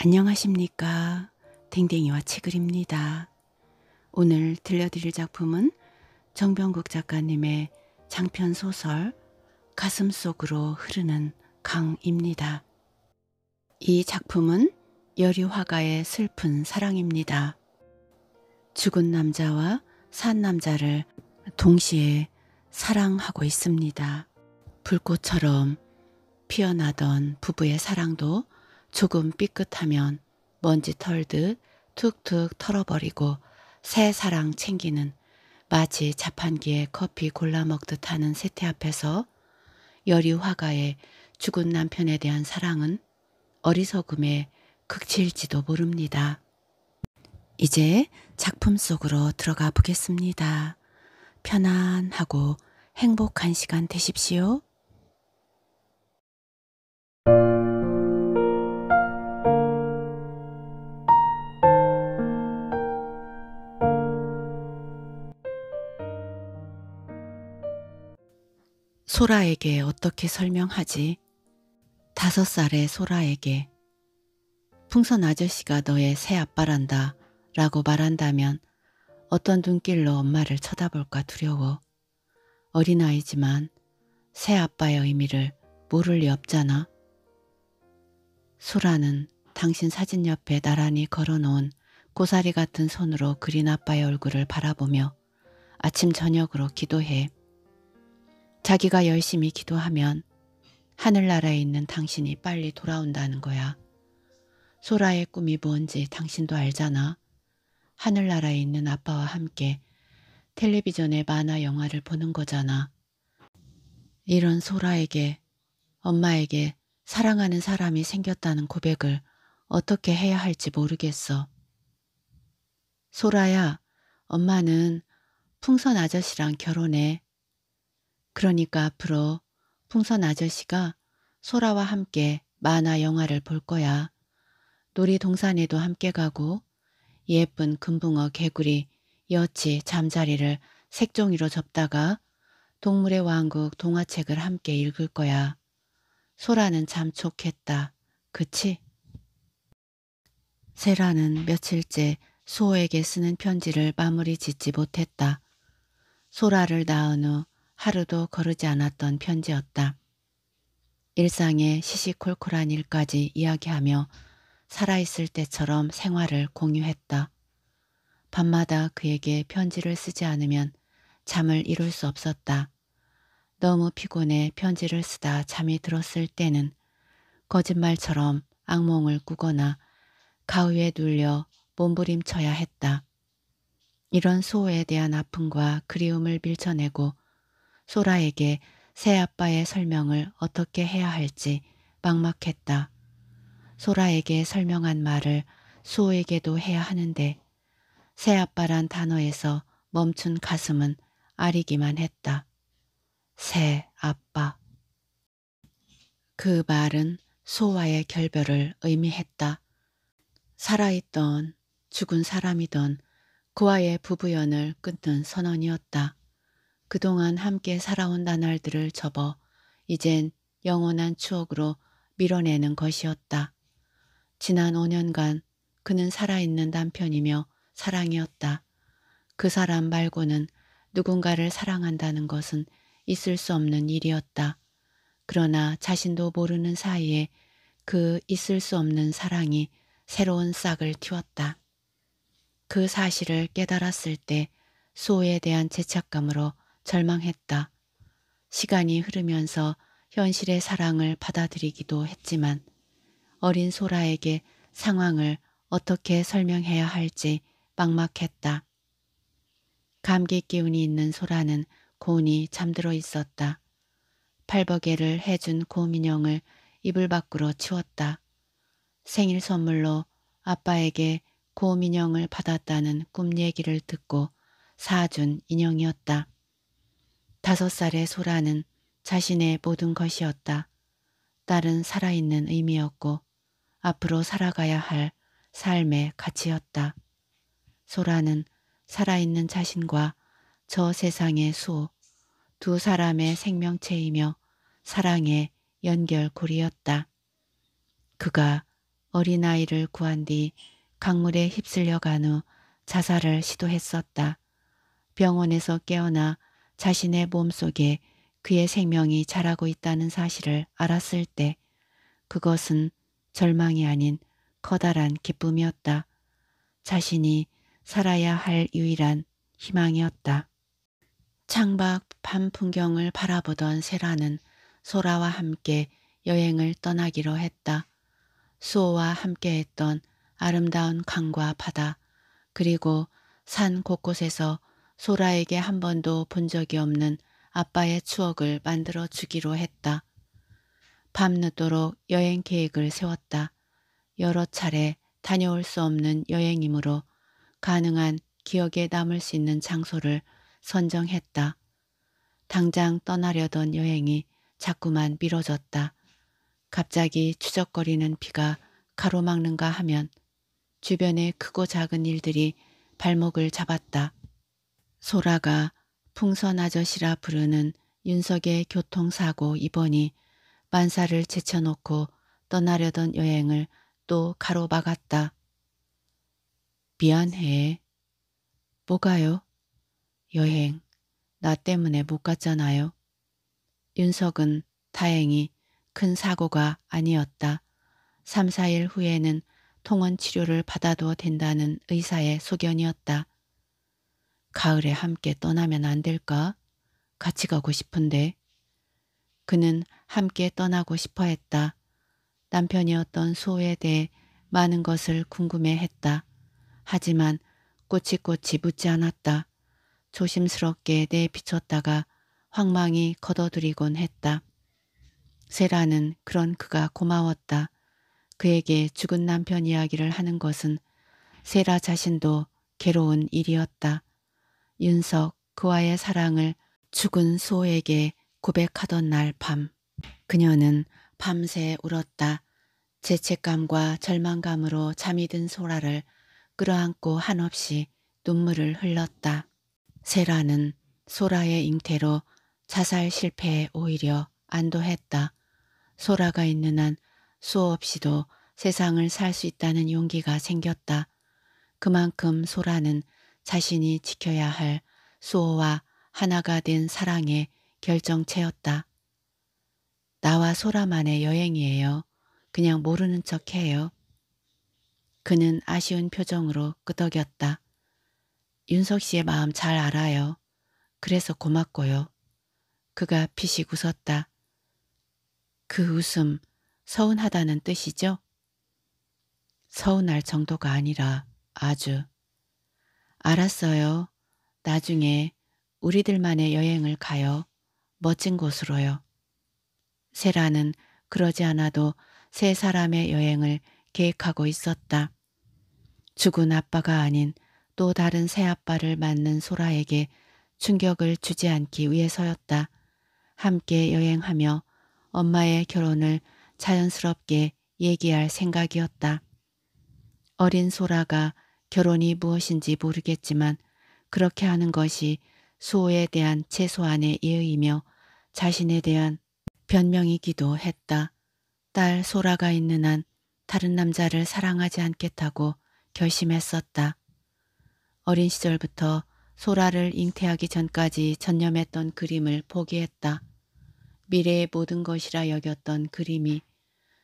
안녕하십니까. 댕댕이와 책을입니다. 오늘 들려드릴 작품은 정병국 작가님의 장편 소설 가슴 속으로 흐르는 강입니다. 이 작품은 여리화가의 슬픈 사랑입니다. 죽은 남자와 산 남자를 동시에 사랑하고 있습니다. 불꽃처럼 피어나던 부부의 사랑도 조금 삐끗하면 먼지 털듯 툭툭 털어버리고 새 사랑 챙기는 마치 자판기에 커피 골라 먹듯 하는 세태 앞에서 여리 화가의 죽은 남편에 대한 사랑은 어리석음에 극치일지도 모릅니다. 이제 작품 속으로 들어가 보겠습니다. 편안하고 행복한 시간 되십시오. 소라에게 어떻게 설명하지? 다섯 살의 소라에게 풍선 아저씨가 너의 새 아빠란다 라고 말한다면 어떤 눈길로 엄마를 쳐다볼까 두려워. 어린아이지만 새 아빠의 의미를 모를 리 없잖아. 소라는 당신 사진 옆에 나란히 걸어놓은 고사리 같은 손으로 그린 아빠의 얼굴을 바라보며 아침 저녁으로 기도해. 자기가 열심히 기도하면 하늘나라에 있는 당신이 빨리 돌아온다는 거야. 소라의 꿈이 뭔지 당신도 알잖아. 하늘나라에 있는 아빠와 함께 텔레비전에 만화 영화를 보는 거잖아. 이런 소라에게 엄마에게 사랑하는 사람이 생겼다는 고백을 어떻게 해야 할지 모르겠어. 소라야, 엄마는 풍선 아저씨랑 결혼해. 그러니까 앞으로 풍선 아저씨가 소라와 함께 만화 영화를 볼 거야. 놀이동산에도 함께 가고 예쁜 금붕어 개구리 여치 잠자리를 색종이로 접다가 동물의 왕국 동화책을 함께 읽을 거야. 소라는 잠촉했다. 그치? 세라는 며칠째 소에게 쓰는 편지를 마무리 짓지 못했다. 소라를 낳은 후 하루도 거르지 않았던 편지였다. 일상의 시시콜콜한 일까지 이야기하며 살아있을 때처럼 생활을 공유했다. 밤마다 그에게 편지를 쓰지 않으면 잠을 이룰 수 없었다. 너무 피곤해 편지를 쓰다 잠이 들었을 때는 거짓말처럼 악몽을 꾸거나 가위에 눌려 몸부림쳐야 했다. 이런 소호에 대한 아픔과 그리움을 밀쳐내고 소라에게 새아빠의 설명을 어떻게 해야 할지 막막했다. 소라에게 설명한 말을 수호에게도 해야 하는데 새아빠란 단어에서 멈춘 가슴은 아리기만 했다. 새아빠. 그 말은 소와의 결별을 의미했다. 살아있던 죽은 사람이던 그와의 부부연을 끊는 선언이었다. 그동안 함께 살아온 나날들을 접어 이젠 영원한 추억으로 밀어내는 것이었다. 지난 5년간 그는 살아있는 남편이며 사랑이었다. 그 사람 말고는 누군가를 사랑한다는 것은 있을 수 없는 일이었다. 그러나 자신도 모르는 사이에 그 있을 수 없는 사랑이 새로운 싹을 틔웠다. 그 사실을 깨달았을 때 수호에 대한 죄책감으로 절망했다. 시간이 흐르면서 현실의 사랑을 받아들이기도 했지만 어린 소라에게 상황을 어떻게 설명해야 할지 막막했다. 감기 기운이 있는 소라는 곤히 잠들어 있었다. 팔벅개를 해준 고민형을 이불 밖으로 치웠다. 생일 선물로 아빠에게 고민형을 받았다는 꿈 얘기를 듣고 사준 인형이었다. 다섯 살의 소라는 자신의 모든 것이었다. 딸은 살아있는 의미였고 앞으로 살아가야 할 삶의 가치였다. 소라는 살아있는 자신과 저 세상의 수호, 두 사람의 생명체이며 사랑의 연결고리였다. 그가 어린아이를 구한 뒤 강물에 휩쓸려 간 후 자살을 시도했었다. 병원에서 깨어나 자신의 몸속에 그의 생명이 자라고 있다는 사실을 알았을 때 그것은 절망이 아닌 커다란 기쁨이었다. 자신이 살아야 할 유일한 희망이었다. 창밖 밤 풍경을 바라보던 세라는 소라와 함께 여행을 떠나기로 했다. 수호와 함께했던 아름다운 강과 바다 그리고 산 곳곳에서 소라에게 한 번도 본 적이 없는 아빠의 추억을 만들어 주기로 했다. 밤늦도록 여행 계획을 세웠다. 여러 차례 다녀올 수 없는 여행이므로 가능한 기억에 남을 수 있는 장소를 선정했다. 당장 떠나려던 여행이 자꾸만 미뤄졌다. 갑자기 추적거리는 비가 가로막는가 하면 주변의 크고 작은 일들이 발목을 잡았다. 소라가 풍선 아저씨라 부르는 윤석의 교통사고 입원이 만사를 제쳐놓고 떠나려던 여행을 또 가로막았다. 미안해. 뭐가요? 여행. 나 때문에 못 갔잖아요. 윤석은 다행히 큰 사고가 아니었다. 3, 4일 후에는 통원 치료를 받아도 된다는 의사의 소견이었다. 가을에 함께 떠나면 안 될까? 같이 가고 싶은데. 그는 함께 떠나고 싶어 했다. 남편이었던 소에 대해 많은 것을 궁금해 했다. 하지만 꼬치꼬치 묻지 않았다. 조심스럽게 내비쳤다가 황망히 걷어들이곤 했다. 세라는 그런 그가 고마웠다. 그에게 죽은 남편 이야기를 하는 것은 세라 자신도 괴로운 일이었다. 윤석 그와의 사랑을 죽은 수호에게 고백하던 날 밤 그녀는 밤새 울었다. 죄책감과 절망감으로 잠이 든 소라를 끌어안고 한없이 눈물을 흘렀다. 세라는 소라의 잉태로 자살 실패에 오히려 안도했다. 소라가 있는 한 수없이도 세상을 살 수 있다는 용기가 생겼다. 그만큼 소라는 자신이 지켜야 할 수호와 하나가 된 사랑의 결정체였다. 나와 소라만의 여행이에요. 그냥 모르는 척 해요. 그는 아쉬운 표정으로 끄덕였다. 윤석 씨의 마음 잘 알아요. 그래서 고맙고요. 그가 피식 웃었다. 그 웃음 서운하다는 뜻이죠? 서운할 정도가 아니라 아주 알았어요. 나중에 우리들만의 여행을 가요. 멋진 곳으로요. 세라는 그러지 않아도 세 사람의 여행을 계획하고 있었다. 죽은 아빠가 아닌 또 다른 새 아빠를 만난 소라에게 충격을 주지 않기 위해서였다. 함께 여행하며 엄마의 결혼을 자연스럽게 얘기할 생각이었다. 어린 소라가 결혼이 무엇인지 모르겠지만 그렇게 하는 것이 수호에 대한 최소한의 예의이며 자신에 대한 변명이기도 했다. 딸 소라가 있는 한 다른 남자를 사랑하지 않겠다고 결심했었다. 어린 시절부터 소라를 잉태하기 전까지 전념했던 그림을 포기했다. 미래의 모든 것이라 여겼던 그림이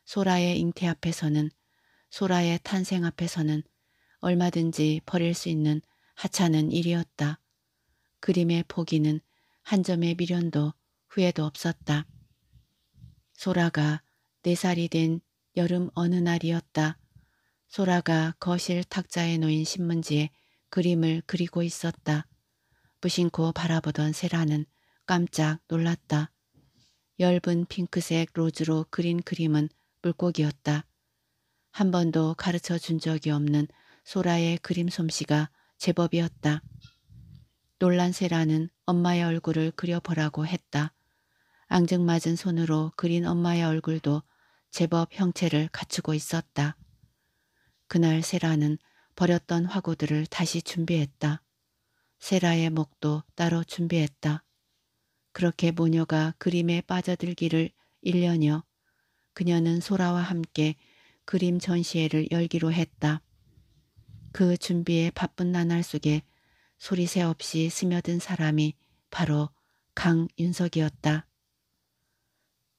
소라의 잉태 앞에서는 소라의 탄생 앞에서는 얼마든지 버릴 수 있는 하찮은 일이었다. 그림의 포기는 한 점의 미련도 후회도 없었다. 소라가 네 살이 된 여름 어느 날이었다. 소라가 거실 탁자에 놓인 신문지에 그림을 그리고 있었다. 부신코 바라보던 세라는 깜짝 놀랐다. 엷은 핑크색 로즈로 그린 그림은 물고기였다. 한 번도 가르쳐 준 적이 없는 소라의 그림 솜씨가 제법이었다. 놀란세라는 엄마의 얼굴을 그려보라고 했다. 앙증맞은 손으로 그린 엄마의 얼굴도 제법 형체를 갖추고 있었다. 그날 세라는 버렸던 화구들을 다시 준비했다. 세라의 목도 따로 준비했다. 그렇게 모녀가 그림에 빠져들기를 1년여 그녀는 소라와 함께 그림 전시회를 열기로 했다. 그 준비에 바쁜 나날 속에 소리새 없이 스며든 사람이 바로 강윤석이었다.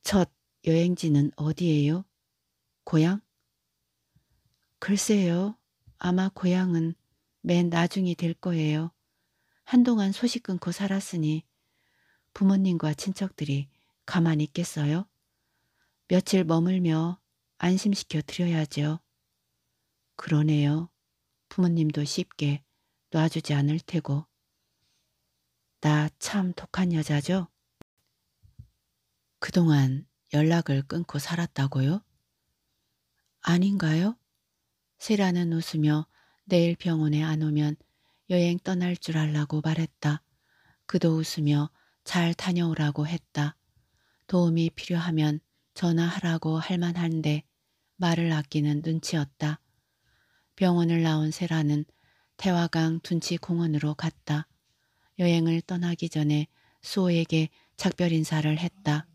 첫 여행지는 어디예요? 고향? 글쎄요. 아마 고향은 맨 나중이 될 거예요. 한동안 소식 끊고 살았으니 부모님과 친척들이 가만히 있겠어요? 며칠 머물며 안심시켜 드려야죠. 그러네요. 부모님도 쉽게 놔주지 않을 테고 나 참 독한 여자죠? 그동안 연락을 끊고 살았다고요? 아닌가요? 세라는 웃으며 내일 병원에 안 오면 여행 떠날 줄 알라고 말했다. 그도 웃으며 잘 다녀오라고 했다. 도움이 필요하면 전화하라고 할 만한데 말을 아끼는 눈치였다. 병원을 나온 세라는 태화강 둔치 공원으로 갔다. 여행을 떠나기 전에 수호에게 작별 인사를 했다.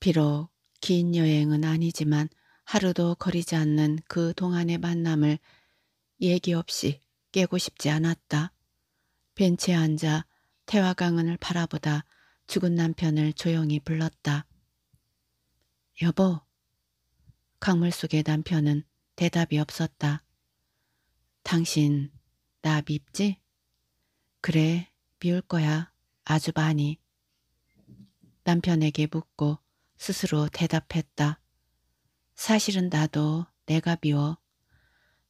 비록 긴 여행은 아니지만 하루도 거리지 않는 그 동안의 만남을 얘기 없이 깨고 싶지 않았다. 벤치에 앉아 태화강을 바라보다 죽은 남편을 조용히 불렀다. 여보. 강물 속의 남편은 대답이 없었다. 당신 나 밉지? 그래 미울 거야 아주 많이. 남편에게 묻고 스스로 대답했다. 사실은 나도 내가 미워.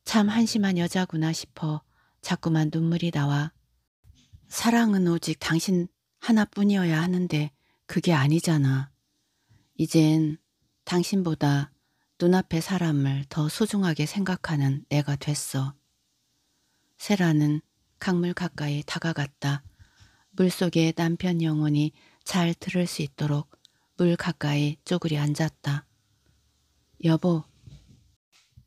참 한심한 여자구나 싶어 자꾸만 눈물이 나와. 사랑은 오직 당신 하나뿐이어야 하는데 그게 아니잖아. 이젠 당신보다 눈앞의 사람을 더 소중하게 생각하는 내가 됐어. 세라는 강물 가까이 다가갔다. 물속에 남편 영혼이 잘 들을 수 있도록 물 가까이 쪼그려 앉았다. 여보.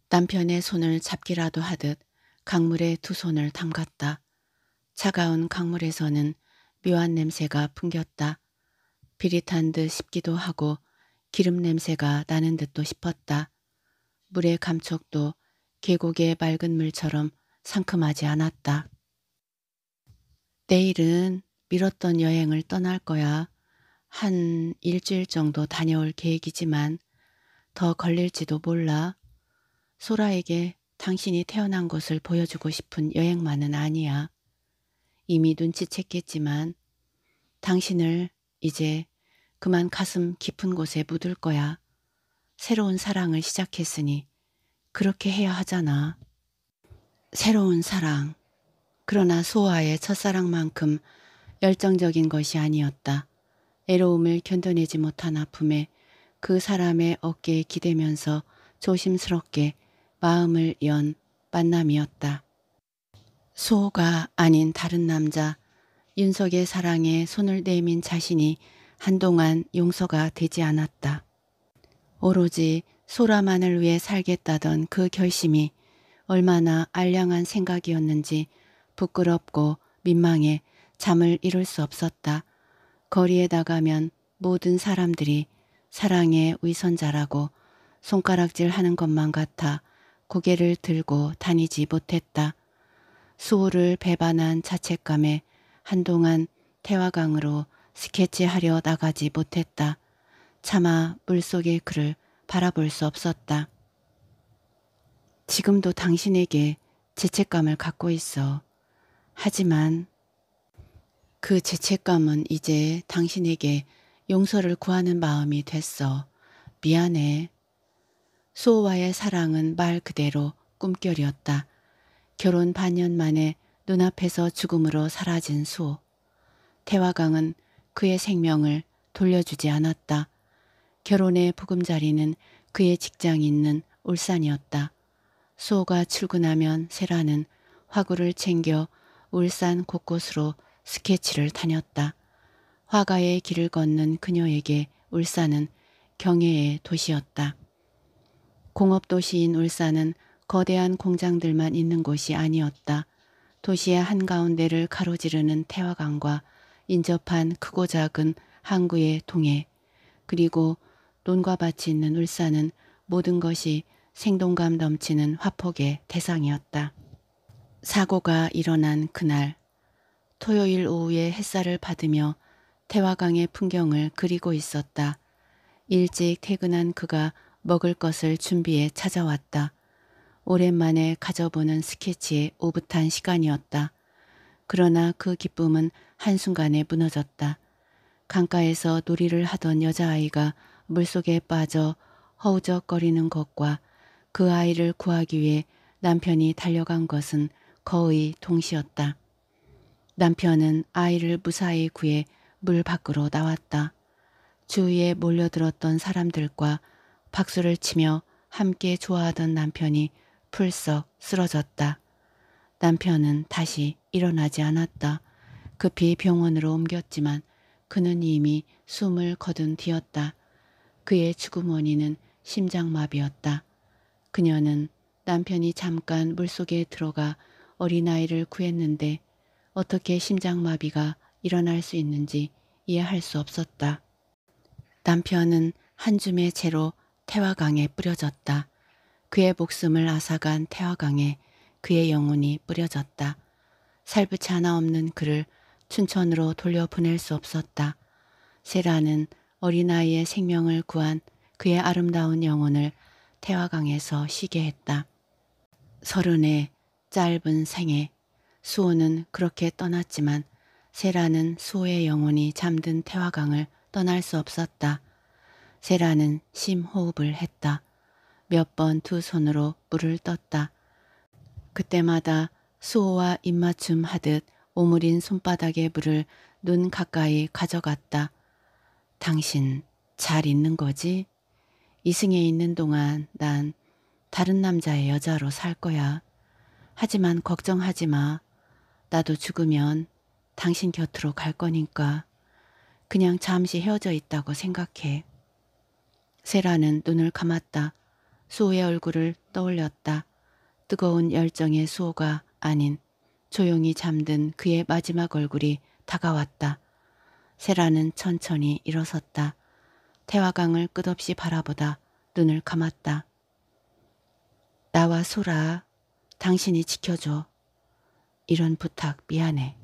남편의 손을 잡기라도 하듯 강물에 두 손을 담갔다. 차가운 강물에서는 묘한 냄새가 풍겼다. 비릿한 듯 싶기도 하고 기름 냄새가 나는 듯도 싶었다. 물의 감촉도 계곡의 맑은 물처럼 상큼하지 않았다. 내일은 미뤘던 여행을 떠날 거야. 한 일주일 정도 다녀올 계획이지만 더 걸릴지도 몰라. 소라에게 당신이 태어난 곳을 보여주고 싶은 여행만은 아니야. 이미 눈치챘겠지만 당신을 이제 그만 가슴 깊은 곳에 묻을 거야. 새로운 사랑을 시작했으니 그렇게 해야 하잖아. 새로운 사랑. 그러나 소아의 첫사랑만큼 열정적인 것이 아니었다. 애로움을 견뎌내지 못한 아픔에 그 사람의 어깨에 기대면서 조심스럽게 마음을 연 만남이었다. 소가 아닌 다른 남자, 윤석의 사랑에 손을 내민 자신이 한동안 용서가 되지 않았다. 오로지 소라만을 위해 살겠다던 그 결심이 얼마나 알량한 생각이었는지 부끄럽고 민망해 잠을 이룰 수 없었다. 거리에 나가면 모든 사람들이 사랑의 위선자라고 손가락질 하는 것만 같아 고개를 들고 다니지 못했다. 수호를 배반한 자책감에 한동안 태화강으로 스케치하려 나가지 못했다. 차마 물속의 그를 바라볼 수 없었다. 지금도 당신에게 죄책감을 갖고 있어. 하지만 그 죄책감은 이제 당신에게 용서를 구하는 마음이 됐어. 미안해. 소와의 호 사랑은 말 그대로 꿈결이었다. 결혼 반년 만에 눈앞에서 죽음으로 사라진 소. 태화강은 그의 생명을 돌려주지 않았다. 결혼의 보금자리는 그의 직장이 있는 울산이었다. 수호가 출근하면 세라는 화구를 챙겨 울산 곳곳으로 스케치를 다녔다. 화가의 길을 걷는 그녀에게 울산은 경혜의 도시였다. 공업도시인 울산은 거대한 공장들만 있는 곳이 아니었다. 도시의 한가운데를 가로지르는 태화강과 인접한 크고 작은 항구의 동해 그리고 논과 밭이 있는 울산은 모든 것이 생동감 넘치는 화폭의 대상이었다. 사고가 일어난 그날 토요일 오후에 햇살을 받으며 태화강의 풍경을 그리고 있었다. 일찍 퇴근한 그가 먹을 것을 준비해 찾아왔다. 오랜만에 가져보는 스케치에 오붓한 시간이었다. 그러나 그 기쁨은 한순간에 무너졌다. 강가에서 놀이를 하던 여자아이가 물속에 빠져 허우적거리는 것과 그 아이를 구하기 위해 남편이 달려간 것은 거의 동시였다. 남편은 아이를 무사히 구해 물 밖으로 나왔다. 주위에 몰려들었던 사람들과 박수를 치며 함께 좋아하던 남편이 풀썩 쓰러졌다. 남편은 다시 일어나지 않았다. 급히 병원으로 옮겼지만 그는 이미 숨을 거둔 뒤였다. 그의 죽음 원인은 심장마비였다. 그녀는 남편이 잠깐 물속에 들어가 어린아이를 구했는데 어떻게 심장마비가 일어날 수 있는지 이해할 수 없었다. 남편은 한 줌의 채로 태화강에 뿌려졌다. 그의 목숨을 앗아간 태화강에 그의 영혼이 뿌려졌다. 살붙이 하나 없는 그를 춘천으로 돌려보낼 수 없었다. 세라는 어린아이의 생명을 구한 그의 아름다운 영혼을 태화강에서 쉬게 했다. 서른의 짧은 생애 수호는 그렇게 떠났지만 세라는 수호의 영혼이 잠든 태화강을 떠날 수 없었다. 세라는 심호흡을 했다. 몇 번 두 손으로 물을 떴다. 그때마다 수호와 입맞춤 하듯 오므린 손바닥에 물을 눈 가까이 가져갔다. 당신 잘 있는 거지? 이승에 있는 동안 난 다른 남자의 여자로 살 거야. 하지만 걱정하지 마. 나도 죽으면 당신 곁으로 갈 거니까. 그냥 잠시 헤어져 있다고 생각해. 세라는 눈을 감았다. 수호의 얼굴을 떠올렸다. 뜨거운 열정의 수호가 아닌 조용히 잠든 그의 마지막 얼굴이 다가왔다. 세라는 천천히 일어섰다. 태화강을 끝없이 바라보다 눈을 감았다. 나와 소라, 당신이 지켜줘. 이런 부탁 미안해.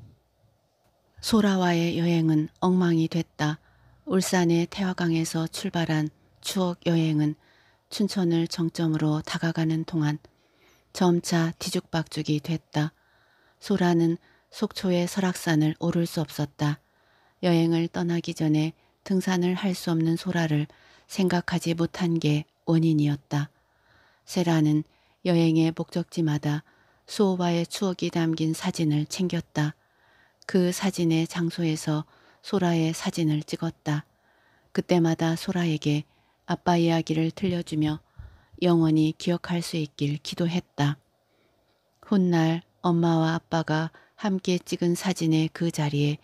소라와의 여행은 엉망이 됐다. 울산의 태화강에서 출발한 추억 여행은 춘천을 정점으로 다가가는 동안 점차 뒤죽박죽이 됐다. 소라는 속초의 설악산을 오를 수 없었다. 여행을 떠나기 전에 등산을 할 수 없는 소라를 생각하지 못한 게 원인이었다. 세라는 여행의 목적지마다 수호바의 추억이 담긴 사진을 챙겼다. 그 사진의 장소에서 소라의 사진을 찍었다. 그때마다 소라에게 아빠 이야기를 들려주며 영원히 기억할 수 있길 기도했다. 훗날 엄마와 아빠가 함께 찍은 사진의 그 자리에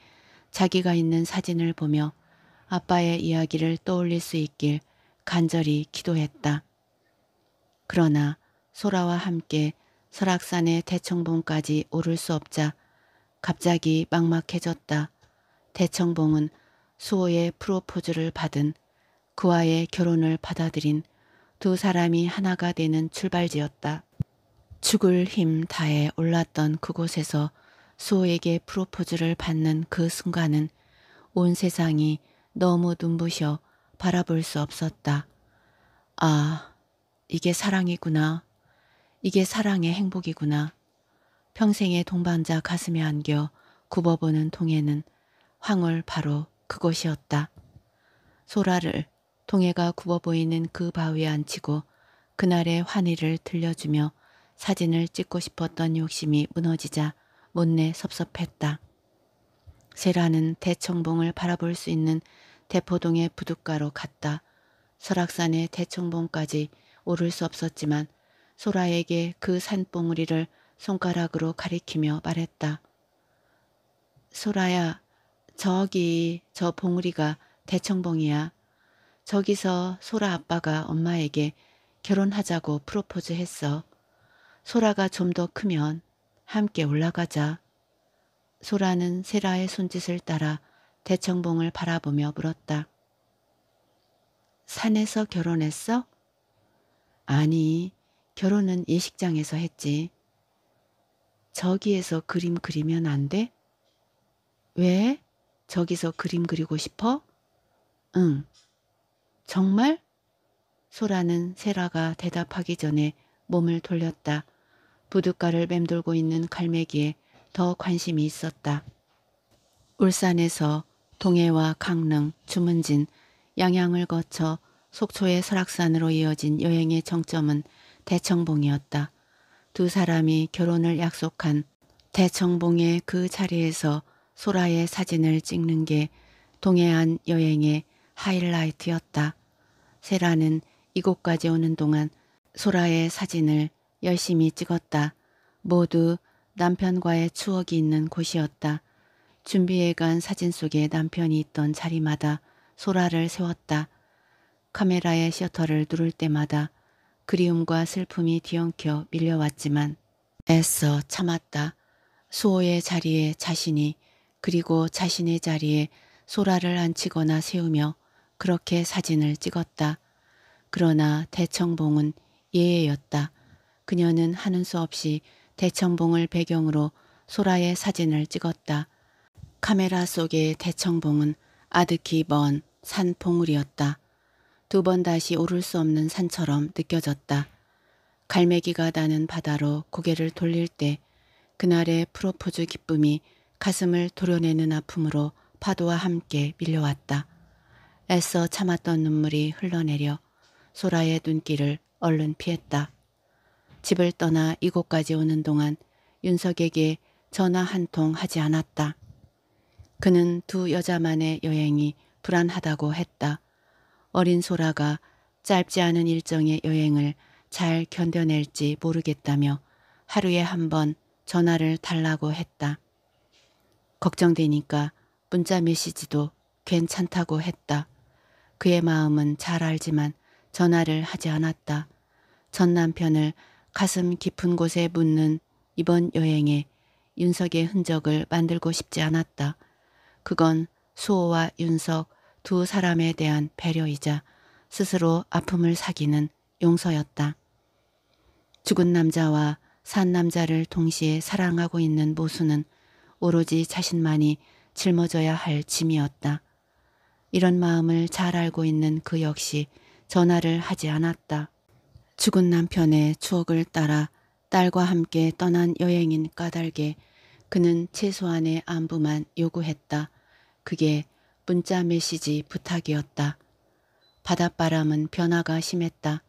자기가 있는 사진을 보며 아빠의 이야기를 떠올릴 수 있길 간절히 기도했다. 그러나 소라와 함께 설악산의 대청봉까지 오를 수 없자 갑자기 막막해졌다. 대청봉은 수호의 프로포즈를 받은 그와의 결혼을 받아들인 두 사람이 하나가 되는 출발지였다. 죽을 힘 다해 올랐던 그곳에서 수호에게 프로포즈를 받는 그 순간은 온 세상이 너무 눈부셔 바라볼 수 없었다. 아, 이게 사랑이구나. 이게 사랑의 행복이구나. 평생의 동반자 가슴에 안겨 굽어보는 동해는 황홀 바로 그곳이었다. 소라를 동해가 굽어보이는 그 바위에 앉히고 그날의 환희를 들려주며 사진을 찍고 싶었던 욕심이 무너지자 못내 섭섭했다. 세라는 대청봉을 바라볼 수 있는 대포동의 부둣가로 갔다. 설악산의 대청봉까지 오를 수 없었지만 소라에게 그 산봉우리를 손가락으로 가리키며 말했다. 소라야, 저기 저 봉우리가 대청봉이야. 저기서 소라 아빠가 엄마에게 결혼하자고 프로포즈 했어. 소라가 좀 더 크면 함께 올라가자. 소라는 세라의 손짓을 따라 대청봉을 바라보며 물었다. 산에서 결혼했어? 아니, 결혼은 예식장에서 했지. 저기에서 그림 그리면 안 돼? 왜? 저기서 그림 그리고 싶어? 응. 정말? 소라는 세라가 대답하기 전에 몸을 돌렸다. 부둣가를 맴돌고 있는 갈매기에 더 관심이 있었다. 울산에서 동해와 강릉, 주문진, 양양을 거쳐 속초의 설악산으로 이어진 여행의 정점은 대청봉이었다. 두 사람이 결혼을 약속한 대청봉의 그 자리에서 소라의 사진을 찍는 게 동해안 여행의 하이라이트였다. 세라는 이곳까지 오는 동안 소라의 사진을 열심히 찍었다. 모두 남편과의 추억이 있는 곳이었다. 준비해간 사진 속에 남편이 있던 자리마다 소라를 세웠다. 카메라의 셔터를 누를 때마다 그리움과 슬픔이 뒤엉켜 밀려왔지만 애써 참았다. 수호의 자리에 자신이 그리고 자신의 자리에 소라를 앉히거나 세우며 그렇게 사진을 찍었다. 그러나 대청봉은 예외였다. 그녀는 하는 수 없이 대청봉을 배경으로 소라의 사진을 찍었다. 카메라 속의 대청봉은 아득히 먼 산봉우리였다. 두 번 다시 오를 수 없는 산처럼 느껴졌다. 갈매기가 나는 바다로 고개를 돌릴 때 그날의 프로포즈 기쁨이 가슴을 도려내는 아픔으로 파도와 함께 밀려왔다. 애써 참았던 눈물이 흘러내려 소라의 눈길을 얼른 피했다. 집을 떠나 이곳까지 오는 동안 윤석에게 전화 한 통 하지 않았다. 그는 두 여자만의 여행이 불안하다고 했다. 어린 소라가 짧지 않은 일정의 여행을 잘 견뎌낼지 모르겠다며 하루에 한 번 전화를 달라고 했다. 걱정되니까 문자 메시지도 괜찮다고 했다. 그의 마음은 잘 알지만 전화를 하지 않았다. 전 남편을 가슴 깊은 곳에 묻는 이번 여행에 윤석의 흔적을 만들고 싶지 않았다. 그건 수호와 윤석 두 사람에 대한 배려이자 스스로 아픔을 사귀는 용서였다. 죽은 남자와 산 남자를 동시에 사랑하고 있는 모수는 오로지 자신만이 짊어져야 할 짐이었다. 이런 마음을 잘 알고 있는 그 역시 전화를 하지 않았다. 죽은 남편의 추억을 따라 딸과 함께 떠난 여행인 까닭에 그는 최소한의 안부만 요구했다. 그게 문자 메시지 부탁이었다. 바닷바람은 변화가 심했다.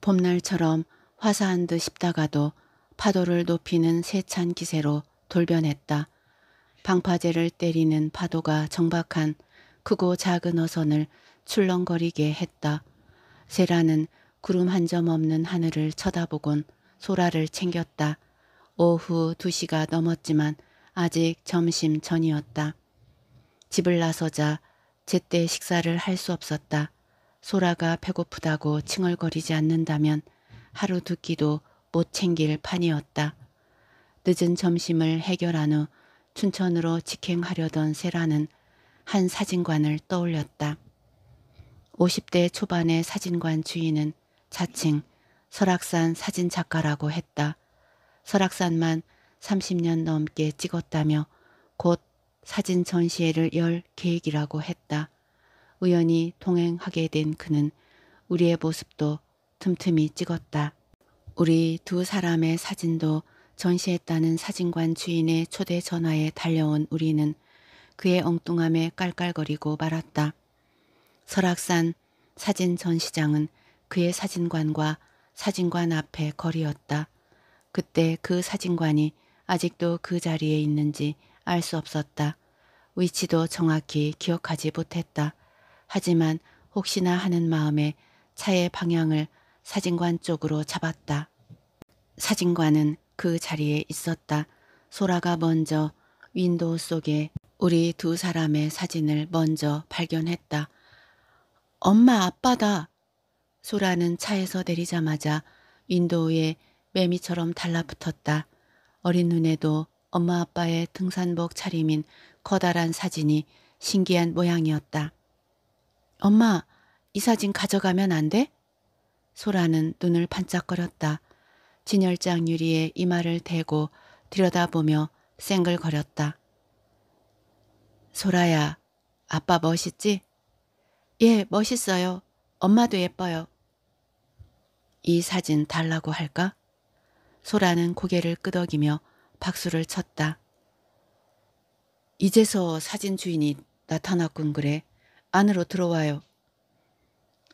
봄날처럼 화사한 듯 싶다가도 파도를 높이는 세찬 기세로 돌변했다. 방파제를 때리는 파도가 정박한 크고 작은 어선을 출렁거리게 했다. 세라는 구름 한 점 없는 하늘을 쳐다보곤 소라를 챙겼다. 오후 두시가 넘었지만 아직 점심 전이었다. 집을 나서자 제때 식사를 할 수 없었다. 소라가 배고프다고 칭얼거리지 않는다면 하루 두 끼도 못 챙길 판이었다. 늦은 점심을 해결한 후 춘천으로 직행하려던 세라는 한 사진관을 떠올렸다. 50대 초반의 사진관 주인은 자칭 설악산 사진작가라고 했다. 설악산만 30년 넘게 찍었다며 곧 사진 전시회를 열 계획이라고 했다. 우연히 동행하게 된 그는 우리의 모습도 틈틈이 찍었다. 우리 두 사람의 사진도 전시했다는 사진관 주인의 초대 전화에 달려온 우리는 그의 엉뚱함에 깔깔거리고 말았다. 설악산 사진 전시장은 그의 사진관과 사진관 앞에 거리였다. 그때 그 사진관이 아직도 그 자리에 있는지 알수 없었다. 위치도 정확히 기억하지 못했다. 하지만 혹시나 하는 마음에 차의 방향을 사진관 쪽으로 잡았다. 사진관은 그 자리에 있었다. 소라가 먼저 윈도우 속에 우리 두 사람의 사진을 먼저 발견했다. 엄마 아빠다. 소라는 차에서 내리자마자 윈도우에 매미처럼 달라붙었다. 어린 눈에도 엄마 아빠의 등산복 차림인 커다란 사진이 신기한 모양이었다. 엄마, 이 사진 가져가면 안 돼? 소라는 눈을 반짝거렸다. 진열장 유리에 이마를 대고 들여다보며 쌩글거렸다. 소라야, 아빠 멋있지? 예, 멋있어요. 엄마도 예뻐요. 이 사진 달라고 할까? 소라는 고개를 끄덕이며 박수를 쳤다. 이제서 사진 주인이 나타났군 그래. 안으로 들어와요.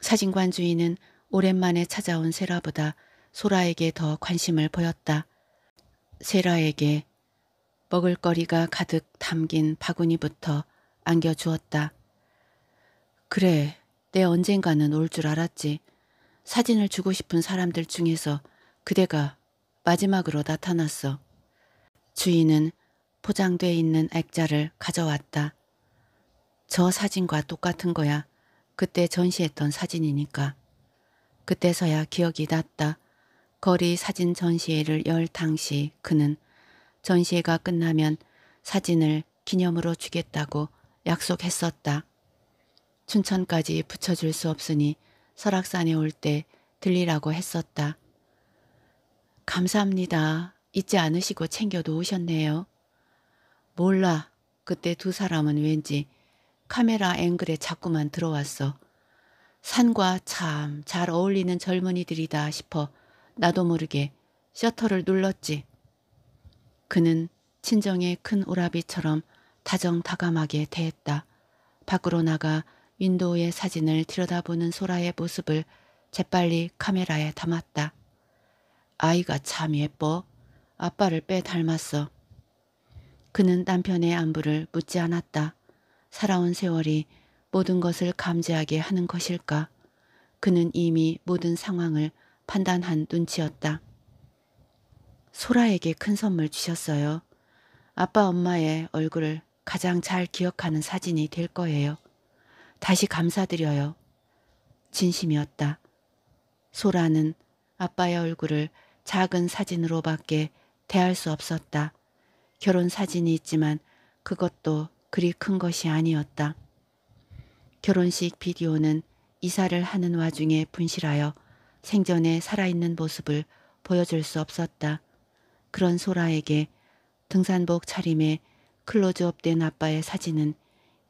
사진관 주인은 오랜만에 찾아온 세라보다 소라에게 더 관심을 보였다. 세라에게 먹을거리가 가득 담긴 바구니부터 안겨주었다. 그래, 내 언젠가는 올 줄 알았지. 사진을 주고 싶은 사람들 중에서 그대가 마지막으로 나타났어. 주인은 포장돼 있는 액자를 가져왔다. 저 사진과 똑같은 거야. 그때 전시했던 사진이니까. 그때서야 기억이 났다. 거리 사진 전시회를 열 당시 그는 전시회가 끝나면 사진을 기념으로 주겠다고 약속했었다. 춘천까지 붙여줄 수 없으니 설악산에 올 때 들리라고 했었다. 감사합니다. 잊지 않으시고 챙겨 놓으셨네요. 몰라. 그때 두 사람은 왠지 카메라 앵글에 자꾸만 들어왔어. 산과 참 잘 어울리는 젊은이들이다 싶어 나도 모르게 셔터를 눌렀지. 그는 친정의 큰 오라비처럼 다정다감하게 대했다. 밖으로 나가 윈도우의 사진을 들여다보는 소라의 모습을 재빨리 카메라에 담았다. 아이가 참 예뻐. 아빠를 빼 닮았어. 그는 남편의 안부를 묻지 않았다. 살아온 세월이 모든 것을 감지하게 하는 것일까? 그는 이미 모든 상황을 판단한 눈치였다. 소라에게 큰 선물 주셨어요. 아빠 엄마의 얼굴을 가장 잘 기억하는 사진이 될 거예요. 다시 감사드려요. 진심이었다. 소라는 아빠의 얼굴을 작은 사진으로밖에 대할 수 없었다. 결혼 사진이 있지만 그것도 그리 큰 것이 아니었다. 결혼식 비디오는 이사를 하는 와중에 분실하여 생전에 살아있는 모습을 보여줄 수 없었다. 그런 소라에게 등산복 차림에 클로즈업된 아빠의 사진은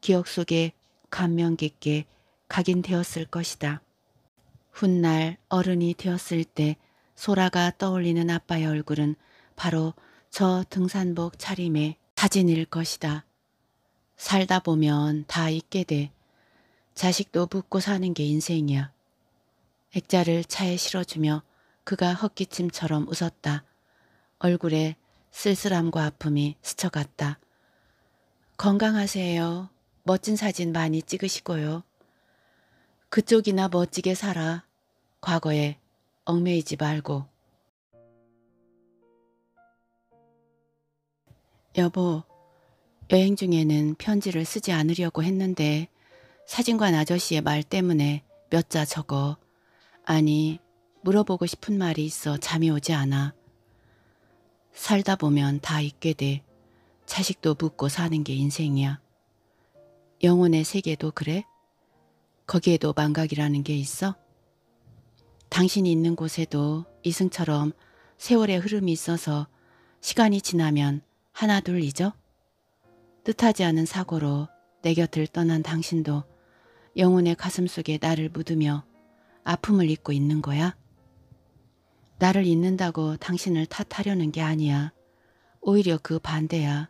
기억 속에 감명 깊게 각인되었을 것이다. 훗날 어른이 되었을 때 소라가 떠올리는 아빠의 얼굴은 바로 저 등산복 차림의 사진일 것이다. 살다 보면 다 잊게 돼. 자식도 묻고 사는 게 인생이야. 액자를 차에 실어주며 그가 헛기침처럼 웃었다. 얼굴에 쓸쓸함과 아픔이 스쳐갔다. 건강하세요. 멋진 사진 많이 찍으시고요. 그쪽이나 멋지게 살아. 과거에 얽매이지 말고. 여보, 여행 중에는 편지를 쓰지 않으려고 했는데 사진관 아저씨의 말 때문에 몇 자 적어. 아니, 물어보고 싶은 말이 있어 잠이 오지 않아. 살다 보면 다 잊게 돼. 자식도 묻고 사는 게 인생이야. 영혼의 세계도 그래? 거기에도 망각이라는 게 있어? 당신이 있는 곳에도 이승처럼 세월의 흐름이 있어서 시간이 지나면 하나둘 잊죠 뜻하지 않은 사고로 내 곁을 떠난 당신도 영혼의 가슴속에 나를 묻으며 아픔을 잊고 있는 거야? 나를 잊는다고 당신을 탓하려는 게 아니야. 오히려 그 반대야.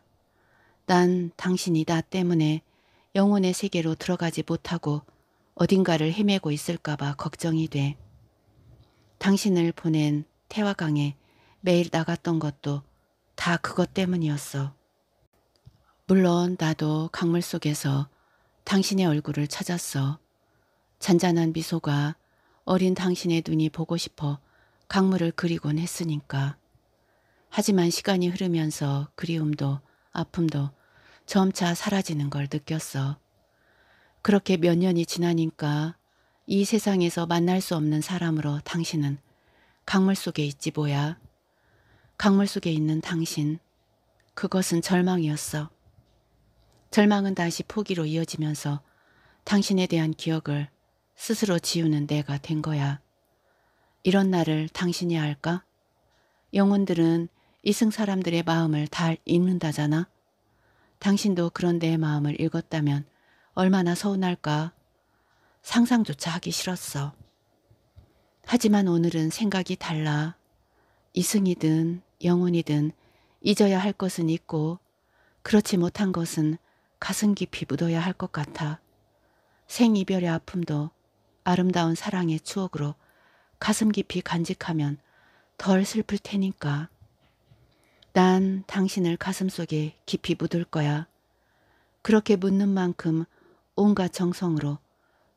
난 당신이 나 때문에 영혼의 세계로 들어가지 못하고 어딘가를 헤매고 있을까봐 걱정이 돼. 당신을 보낸 태화강에 매일 나갔던 것도 다 그것 때문이었어. 물론 나도 강물 속에서 당신의 얼굴을 찾았어. 잔잔한 미소가 어린 당신의 눈이 보고 싶어 강물을 그리곤 했으니까. 하지만 시간이 흐르면서 그리움도 아픔도 점차 사라지는 걸 느꼈어. 그렇게 몇 년이 지나니까 이 세상에서 만날 수 없는 사람으로 당신은 강물 속에 있지 뭐야. 강물 속에 있는 당신. 그것은 절망이었어. 절망은 다시 포기로 이어지면서 당신에 대한 기억을 스스로 지우는 내가 된 거야. 이런 나를 당신이 알까? 영혼들은 이승 사람들의 마음을 다 읽는다잖아. 당신도 그런 내 마음을 읽었다면 얼마나 서운할까. 상상조차 하기 싫었어. 하지만 오늘은 생각이 달라. 이승이든 영혼이든 잊어야 할 것은 있고 그렇지 못한 것은 가슴 깊이 묻어야 할 것 같아 생이별의 아픔도 아름다운 사랑의 추억으로 가슴 깊이 간직하면 덜 슬플 테니까. 난 당신을 가슴속에 깊이 묻을 거야. 그렇게 묻는 만큼 온갖 정성으로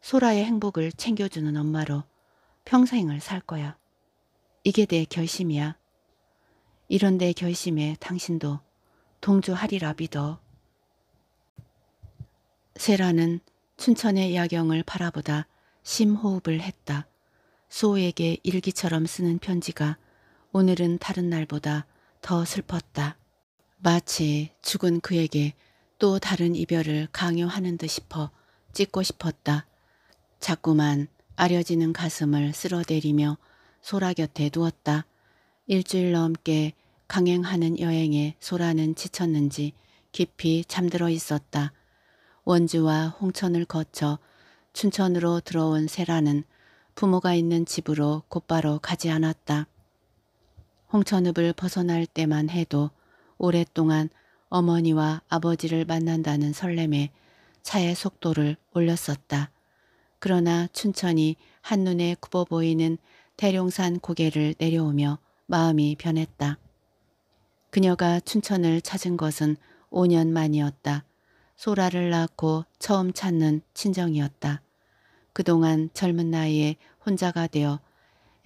소라의 행복을 챙겨주는 엄마로 평생을 살 거야. 이게 내 결심이야. 이런 내 결심에 당신도 동조하리라 믿어. 세라는 춘천의 야경을 바라보다 심호흡을 했다. 소에게 일기처럼 쓰는 편지가 오늘은 다른 날보다 더 슬펐다. 마치 죽은 그에게 또 다른 이별을 강요하는 듯 싶어 찍고 싶었다. 자꾸만 아려지는 가슴을 쓸어내리며 소라 곁에 누웠다. 일주일 넘게 강행하는 여행에 소라는 지쳤는지 깊이 잠들어 있었다. 원주와 홍천을 거쳐 춘천으로 들어온 세라는 부모가 있는 집으로 곧바로 가지 않았다. 홍천읍을 벗어날 때만 해도 오랫동안 어머니와 아버지를 만난다는 설렘에 차의 속도를 올렸었다. 그러나 춘천이 한눈에 굽어 보이는 대룡산 고개를 내려오며 마음이 변했다. 그녀가 춘천을 찾은 것은 5년 만이었다. 소라를 낳고 처음 찾는 친정이었다. 그동안 젊은 나이에 혼자가 되어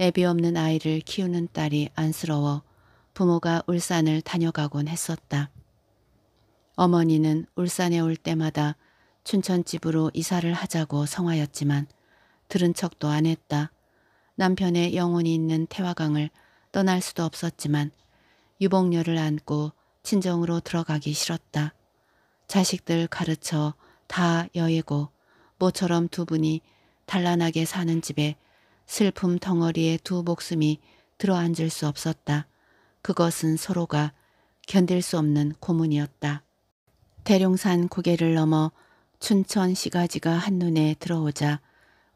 애비 없는 아이를 키우는 딸이 안쓰러워 부모가 울산을 다녀가곤 했었다. 어머니는 울산에 올 때마다 춘천집으로 이사를 하자고 성하였지만 들은 척도 안 했다. 남편의 영혼이 있는 태화강을 떠날 수도 없었지만 유복녀를 안고 친정으로 들어가기 싫었다. 자식들 가르쳐 다 여의고 모처럼 두 분이 단란하게 사는 집에 슬픔 덩어리에 두 목숨이 들어앉을 수 없었다. 그것은 서로가 견딜 수 없는 고문이었다. 대룡산 고개를 넘어 춘천 시가지가 한눈에 들어오자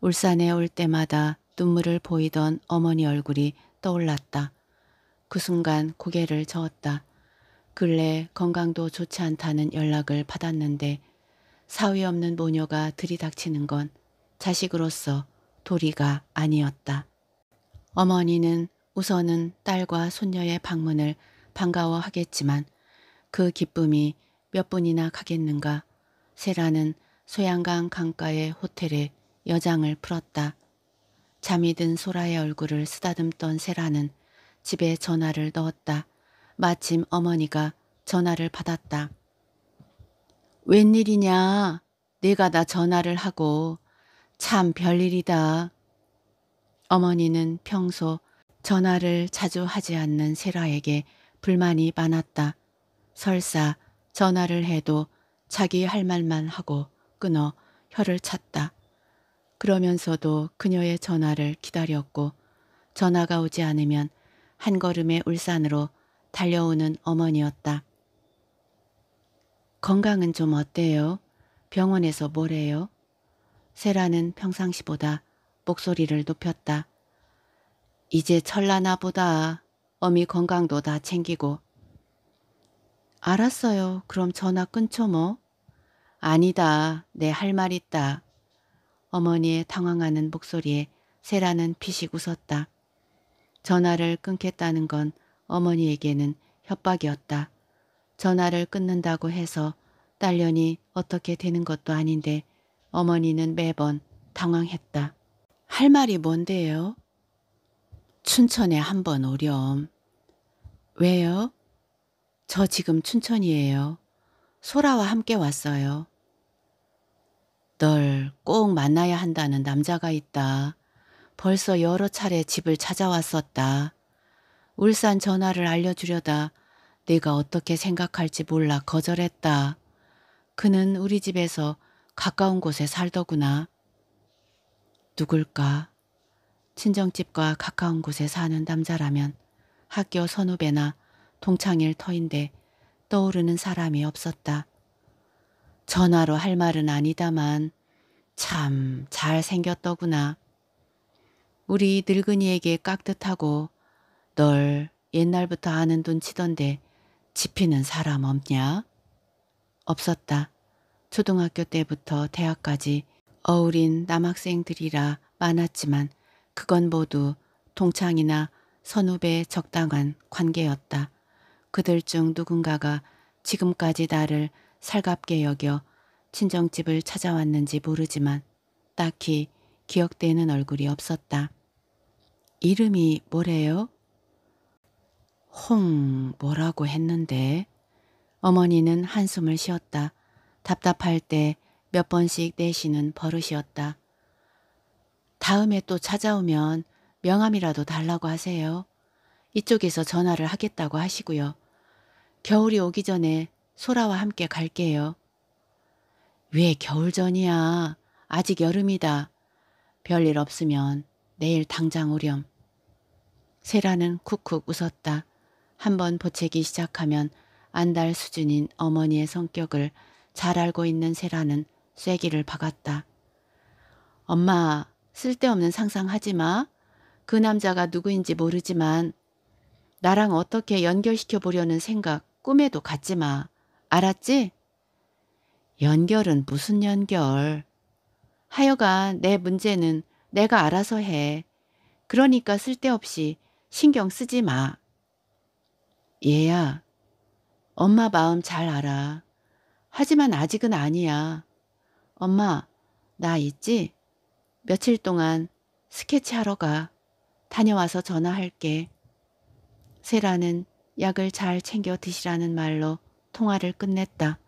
울산에 올 때마다 눈물을 보이던 어머니 얼굴이 떠올랐다. 그 순간 고개를 저었다. 근래 건강도 좋지 않다는 연락을 받았는데 사위 없는 모녀가 들이닥치는 건 자식으로서 도리가 아니었다. 어머니는 우선은 딸과 손녀의 방문을 반가워하겠지만 그 기쁨이 몇 분이나 가겠는가. 세라는 소양강 강가의 호텔에 여장을 풀었다. 잠이 든 소라의 얼굴을 쓰다듬던 세라는 집에 전화를 넣었다. 마침 어머니가 전화를 받았다. 웬일이냐? 내가 나 전화를 하고 참 별일이다. 어머니는 평소 전화를 자주 하지 않는 세라에게 불만이 많았다. 설사 전화를 해도 자기 할 말만 하고 끊어 혀를 찼다. 그러면서도 그녀의 전화를 기다렸고 전화가 오지 않으면 한 걸음의 울산으로 달려오는 어머니였다. 건강은 좀 어때요? 병원에서 뭐래요? 세라는 평상시보다 목소리를 높였다. 이제 철나나 보다. 어미 건강도 다 챙기고. 알았어요. 그럼 전화 끊죠 뭐. 아니다. 내 할 말 있다. 어머니의 당황하는 목소리에 세라는 피식 웃었다. 전화를 끊겠다는 건 어머니에게는 협박이었다. 전화를 끊는다고 해서 딸년이 어떻게 되는 것도 아닌데 어머니는 매번 당황했다. 할 말이 뭔데요? 춘천에 한번 오렴. 왜요? 저 지금 춘천이에요. 소라와 함께 왔어요. 널꼭 만나야 한다는 남자가 있다. 벌써 여러 차례 집을 찾아왔었다. 울산 전화를 알려주려다 내가 어떻게 생각할지 몰라 거절했다. 그는 우리 집에서 가까운 곳에 살더구나. 누굴까? 친정집과 가까운 곳에 사는 남자라면 학교 선후배나 동창일 터인데 떠오르는 사람이 없었다. 전화로 할 말은 아니다만 참 잘생겼더구나. 우리 늙은이에게 깍듯하고 널 옛날부터 아는 돈치던데 지피는 사람 없냐? 없었다. 초등학교 때부터 대학까지 어울인 남학생들이라 많았지만 그건 모두 동창이나 선후배 적당한 관계였다. 그들 중 누군가가 지금까지 나를 살갑게 여겨 친정집을 찾아왔는지 모르지만 딱히 기억되는 얼굴이 없었다. 이름이 뭐래요? 홍 뭐라고 했는데 어머니는 한숨을 쉬었다. 답답할 때 몇 번씩 내쉬는 버릇이었다. 다음에 또 찾아오면 명함이라도 달라고 하세요. 이쪽에서 전화를 하겠다고 하시고요. 겨울이 오기 전에 소라와 함께 갈게요. 왜 겨울 전이야. 아직 여름이다. 별일 없으면 내일 당장 오렴. 세라는 쿡쿡 웃었다. 한번 보채기 시작하면 안달 수준인 어머니의 성격을 잘 알고 있는 세라는 쐐기를 박았다. 엄마, 쓸데없는 상상하지 마. 그 남자가 누구인지 모르지만 나랑 어떻게 연결시켜 보려는 생각 꿈에도 갖지 마. 알았지? 연결은 무슨 연결. 하여간 내 문제는 내가 알아서 해. 그러니까 쓸데없이 신경 쓰지 마. 얘야, 엄마 마음 잘 알아. 하지만 아직은 아니야. 엄마, 나 있지? 며칠 동안 스케치 하러 가. 다녀와서 전화할게. 세라는 약을 잘 챙겨 드시라는 말로 통화를 끝냈다.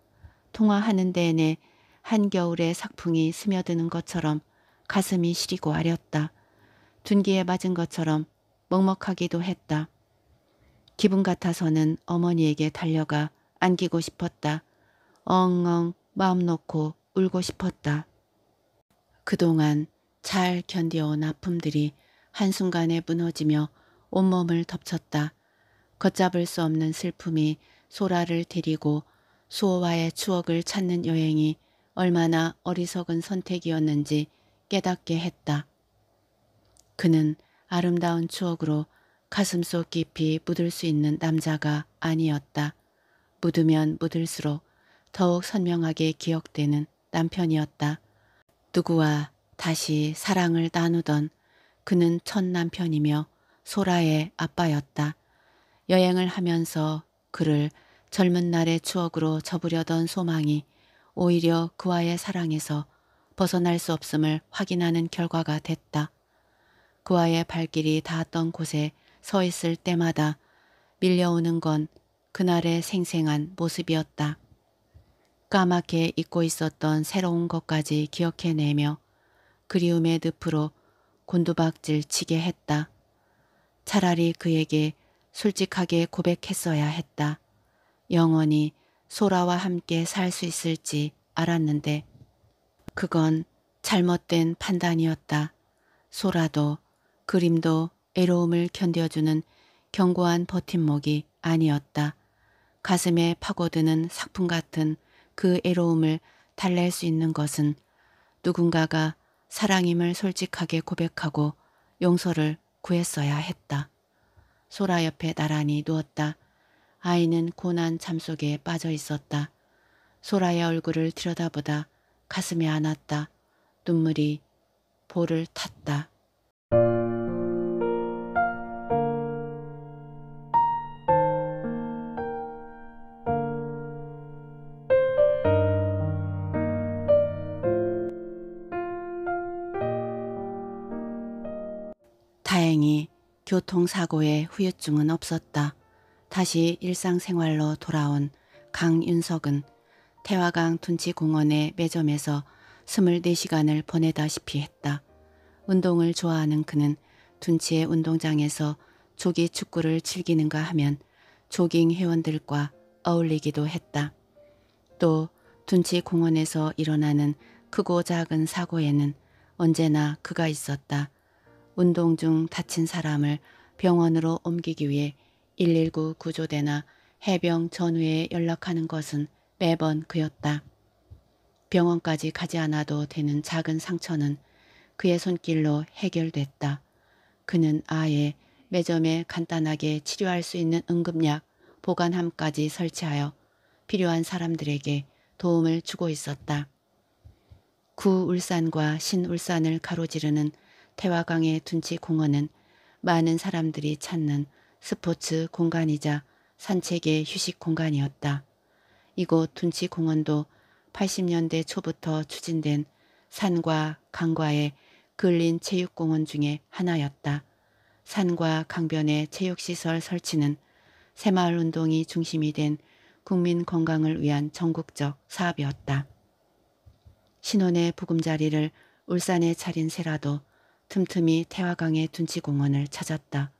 통화하는 내내 한겨울에 삭풍이 스며드는 것처럼 가슴이 시리고 아렸다. 둔기에 맞은 것처럼 먹먹하기도 했다. 기분 같아서는 어머니에게 달려가 안기고 싶었다. 엉엉 마음 놓고 울고 싶었다. 그동안 잘 견뎌온 아픔들이 한순간에 무너지며 온몸을 덮쳤다. 걷잡을 수 없는 슬픔이 소라를 데리고 수호와의 추억을 찾는 여행이 얼마나 어리석은 선택이었는지 깨닫게 했다. 그는 아름다운 추억으로 가슴속 깊이 묻을 수 있는 남자가 아니었다. 묻으면 묻을수록 더욱 선명하게 기억되는 남편이었다. 누구와 다시 사랑을 나누던 그는 첫 남편이며 소라의 아빠였다. 여행을 하면서 그를 젊은 날의 추억으로 접으려던 소망이 오히려 그와의 사랑에서 벗어날 수 없음을 확인하는 결과가 됐다. 그와의 발길이 닿았던 곳에 서 있을 때마다 밀려오는 건 그날의 생생한 모습이었다. 까맣게 잊고 있었던 새로운 것까지 기억해내며 그리움의 늪으로 곤두박질 치게 했다. 차라리 그에게 솔직하게 고백했어야 했다. 영원히 소라와 함께 살 수 있을지 알았는데 그건 잘못된 판단이었다. 소라도 그림도 애로움을 견뎌주는 견고한 버팀목이 아니었다. 가슴에 파고드는 사품 같은 그 애로움을 달랠 수 있는 것은 누군가가 사랑임을 솔직하게 고백하고 용서를 구했어야 했다. 소라 옆에 나란히 누웠다. 아이는 고난 잠 속에 빠져 있었다. 소라의 얼굴을 들여다보다 가슴이 안았다. 눈물이 볼을 탔다. 교통사고의 후유증은 없었다. 다시 일상생활로 돌아온 강윤석은 태화강 둔치공원의 매점에서 24시간을 보내다시피 했다. 운동을 좋아하는 그는 둔치의 운동장에서 조기 축구를 즐기는가 하면 조깅 회원들과 어울리기도 했다. 또 둔치 공원에서 일어나는 크고 작은 사고에는 언제나 그가 있었다. 운동 중 다친 사람을 병원으로 옮기기 위해 119 구조대나 해병 전후에 연락하는 것은 매번 그였다. 병원까지 가지 않아도 되는 작은 상처는 그의 손길로 해결됐다. 그는 아예 매점에 간단하게 치료할 수 있는 응급약, 보관함까지 설치하여 필요한 사람들에게 도움을 주고 있었다. 구울산과 신울산을 가로지르는 태화강의 둔치 공원은 많은 사람들이 찾는 스포츠 공간이자 산책의 휴식 공간이었다. 이곳 둔치 공원도 80년대 초부터 추진된 산과 강과의 근린 체육공원 중에 하나였다. 산과 강변의 체육시설 설치는 새마을운동이 중심이 된 국민 건강을 위한 전국적 사업이었다. 신혼의 부금자리를 울산에 차린 새라도 틈틈이 태화강의 둔치공원을 찾았다.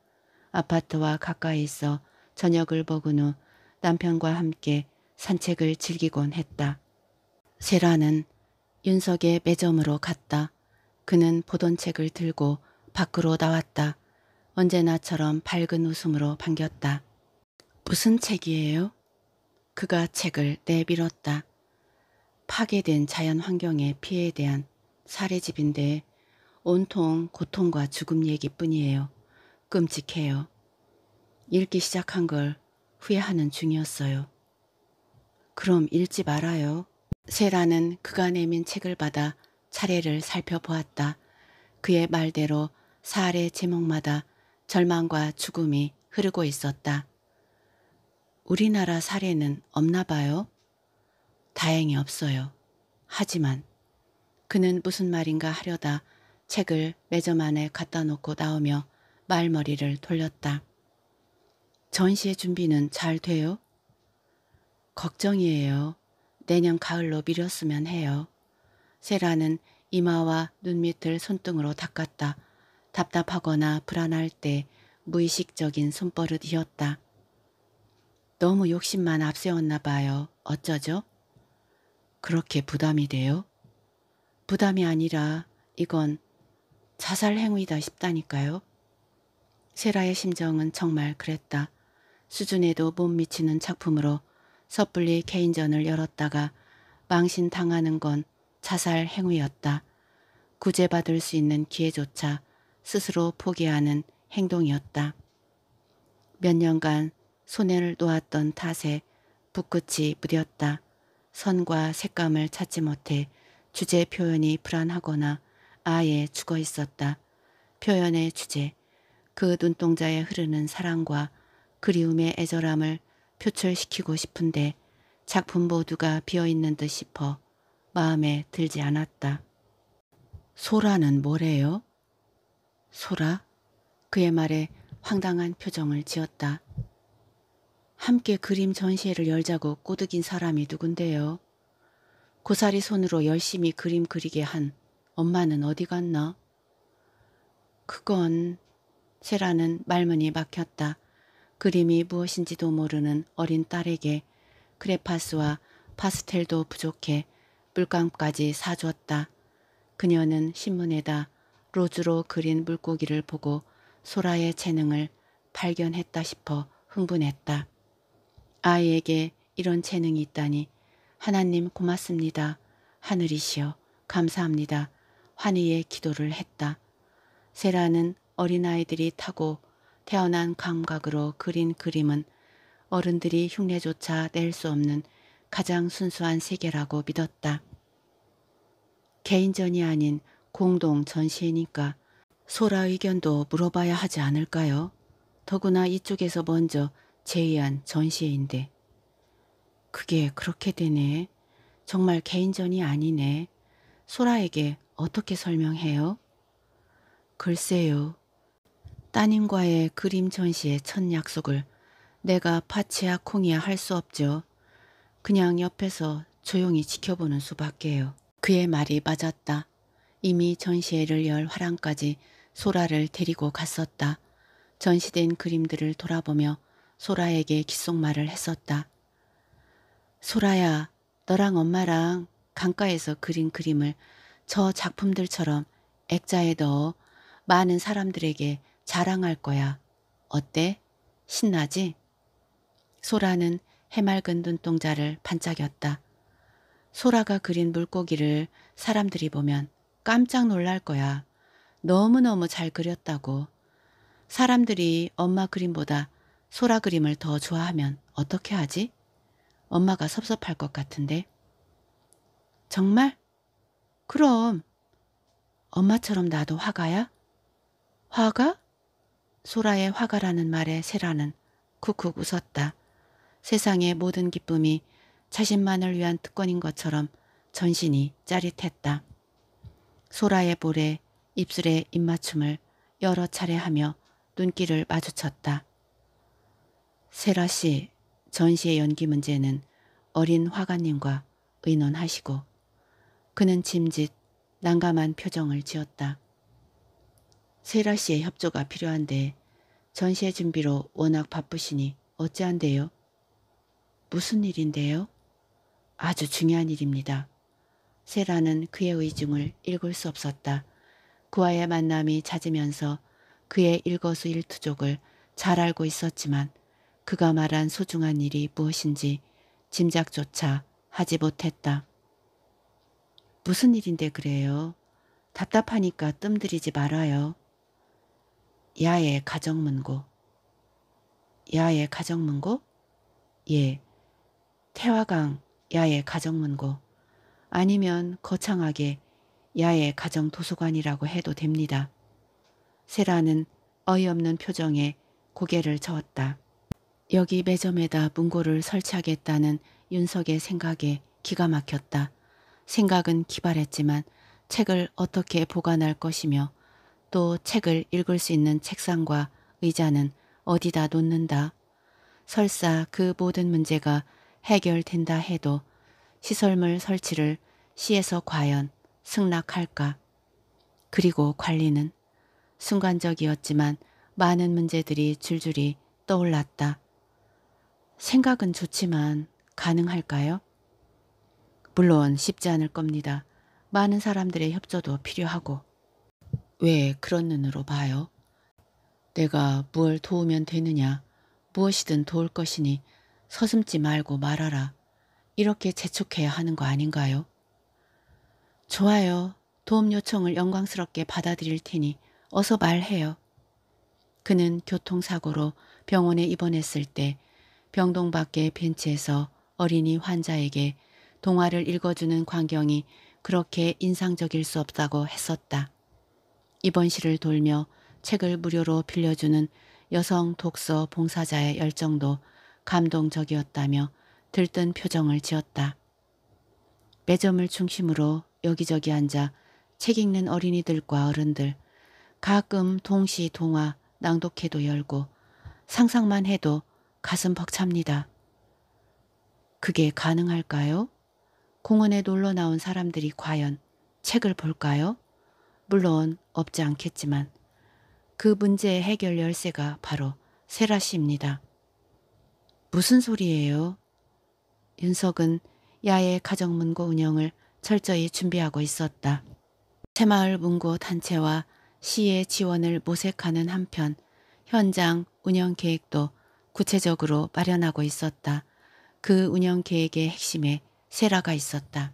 아파트와 가까이 있어 저녁을 먹은 후 남편과 함께 산책을 즐기곤 했다. 세라는 윤석의 매점으로 갔다. 그는 보던 책을 들고 밖으로 나왔다. 언제나처럼 밝은 웃음으로 반겼다. 무슨 책이에요? 그가 책을 내밀었다. 파괴된 자연 환경의 피해에 대한 사례집인데 온통 고통과 죽음 얘기뿐이에요. 끔찍해요. 읽기 시작한 걸 후회하는 중이었어요. 그럼 읽지 말아요. 세라는 그가 내민 책을 받아 차례를 살펴보았다. 그의 말대로 사례 제목마다 절망과 죽음이 흐르고 있었다. 우리나라 사례는 없나 봐요? 다행히 없어요. 하지만 그는 무슨 말인가 하려다 책을 매점 안에 갖다 놓고 나오며 말머리를 돌렸다. 전시의 준비는 잘 돼요? 걱정이에요. 내년 가을로 미뤘으면 해요. 세라는 이마와 눈 밑을 손등으로 닦았다. 답답하거나 불안할 때 무의식적인 손버릇이었다. 너무 욕심만 앞세웠나 봐요. 어쩌죠? 그렇게 부담이 돼요? 부담이 아니라 이건 자살 행위다 싶다니까요. 세라의 심정은 정말 그랬다. 수준에도 못 미치는 작품으로 섣불리 개인전을 열었다가 망신당하는 건 자살 행위였다. 구제받을 수 있는 기회조차 스스로 포기하는 행동이었다. 몇 년간 손해를 놓았던 탓에 붓끝이 무뎠다. 선과 색감을 찾지 못해 주제 표현이 불안하거나 아예 죽어 있었다. 표현의 주제, 그 눈동자에 흐르는 사랑과 그리움의 애절함을 표출시키고 싶은데 작품 모두가 비어있는 듯 싶어 마음에 들지 않았다. 소라는 뭐래요? 소라? 그의 말에 황당한 표정을 지었다. 함께 그림 전시회를 열자고 꼬드긴 사람이 누군데요? 고사리 손으로 열심히 그림 그리게 한 엄마는 어디 갔나? 그건 세라는 말문이 막혔다. 그림이 무엇인지도 모르는 어린 딸에게 크레파스와 파스텔도 부족해 물감까지 사주었다. 그녀는 신문에다 로즈로 그린 물고기를 보고 소라의 재능을 발견했다 싶어 흥분했다. 아이에게 이런 재능이 있다니 하나님 고맙습니다. 하늘이시여 감사합니다. 환희의 기도를 했다. 세라는 어린아이들이 타고 태어난 감각으로 그린 그림은 어른들이 흉내조차 낼 수 없는 가장 순수한 세계라고 믿었다. 개인전이 아닌 공동 전시회니까 소라 의견도 물어봐야 하지 않을까요? 더구나 이쪽에서 먼저 제의한 전시회인데. 그게 그렇게 되네. 정말 개인전이 아니네. 소라에게 어떻게 설명해요? 글쎄요. 따님과의 그림 전시의 첫 약속을 내가 파치야 콩이야 할 수 없죠. 그냥 옆에서 조용히 지켜보는 수밖에요. 그의 말이 맞았다. 이미 전시회를 열 화랑까지 소라를 데리고 갔었다. 전시된 그림들을 돌아보며 소라에게 귓속말을 했었다. 소라야, 너랑 엄마랑 강가에서 그린 그림을 저 작품들처럼 액자에 넣어 많은 사람들에게 자랑할 거야. 어때? 신나지? 소라는 해맑은 눈동자를 반짝였다. 소라가 그린 물고기를 사람들이 보면 깜짝 놀랄 거야. 너무너무 잘 그렸다고. 사람들이 엄마 그림보다 소라 그림을 더 좋아하면 어떻게 하지? 엄마가 섭섭할 것 같은데. 정말? 그럼 엄마처럼 나도 화가야? 화가? 소라의 화가라는 말에 세라는 쿡쿡 웃었다. 세상의 모든 기쁨이 자신만을 위한 특권인 것처럼 전신이 짜릿했다. 소라의 볼에 입술에 입맞춤을 여러 차례 하며 눈길을 마주쳤다. 세라 씨, 전시의 연기 문제는 어린 화가님과 의논하시고 그는 짐짓 난감한 표정을 지었다. 세라 씨의 협조가 필요한데 전시회 준비로 워낙 바쁘시니 어찌한대요 무슨 일인데요? 아주 중요한 일입니다. 세라는 그의 의중을 읽을 수 없었다. 그와의 만남이 잦으면서 그의 일거수일투족을 잘 알고 있었지만 그가 말한 소중한 일이 무엇인지 짐작조차 하지 못했다. 무슨 일인데 그래요? 답답하니까 뜸들이지 말아요. 야의 가정문고. 야의 가정문고? 예. 태화강 야의 가정문고. 아니면 거창하게 야의 가정도서관이라고 해도 됩니다. 세라는 어이없는 표정에 고개를 저었다. 여기 매점에다 문고를 설치하겠다는 윤석의 생각에 기가 막혔다. 생각은 기발했지만 책을 어떻게 보관할 것이며 또 책을 읽을 수 있는 책상과 의자는 어디다 놓는다. 설사 그 모든 문제가 해결된다 해도 시설물 설치를 시에서 과연 승낙할까. 그리고 관리는 순간적이었지만 많은 문제들이 줄줄이 떠올랐다. 생각은 좋지만 가능할까요? 물론 쉽지 않을 겁니다. 많은 사람들의 협조도 필요하고. 왜 그런 눈으로 봐요? 내가 무얼 도우면 되느냐, 무엇이든 도울 것이니 서슴지 말고 말아라 이렇게 재촉해야 하는 거 아닌가요? 좋아요. 도움 요청을 영광스럽게 받아들일 테니 어서 말해요. 그는 교통사고로 병원에 입원했을 때 병동 밖의 벤치에서 어린이 환자에게 동화를 읽어주는 광경이 그렇게 인상적일 수 없다고 했었다. 이번 시를 돌며 책을 무료로 빌려주는 여성 독서 봉사자의 열정도 감동적이었다며 들뜬 표정을 지었다. 매점을 중심으로 여기저기 앉아 책 읽는 어린이들과 어른들, 가끔 동시 동화 낭독회도 열고 상상만 해도 가슴 벅찹니다. 그게 가능할까요? 공원에 놀러 나온 사람들이 과연 책을 볼까요? 물론 없지 않겠지만 그 문제의 해결 열쇠가 바로 세라 씨입니다. 무슨 소리예요? 윤석은 야외 가정문고 운영을 철저히 준비하고 있었다. 새마을 문고 단체와 시의 지원을 모색하는 한편 현장 운영 계획도 구체적으로 마련하고 있었다. 그 운영 계획의 핵심에 세라가 있었다.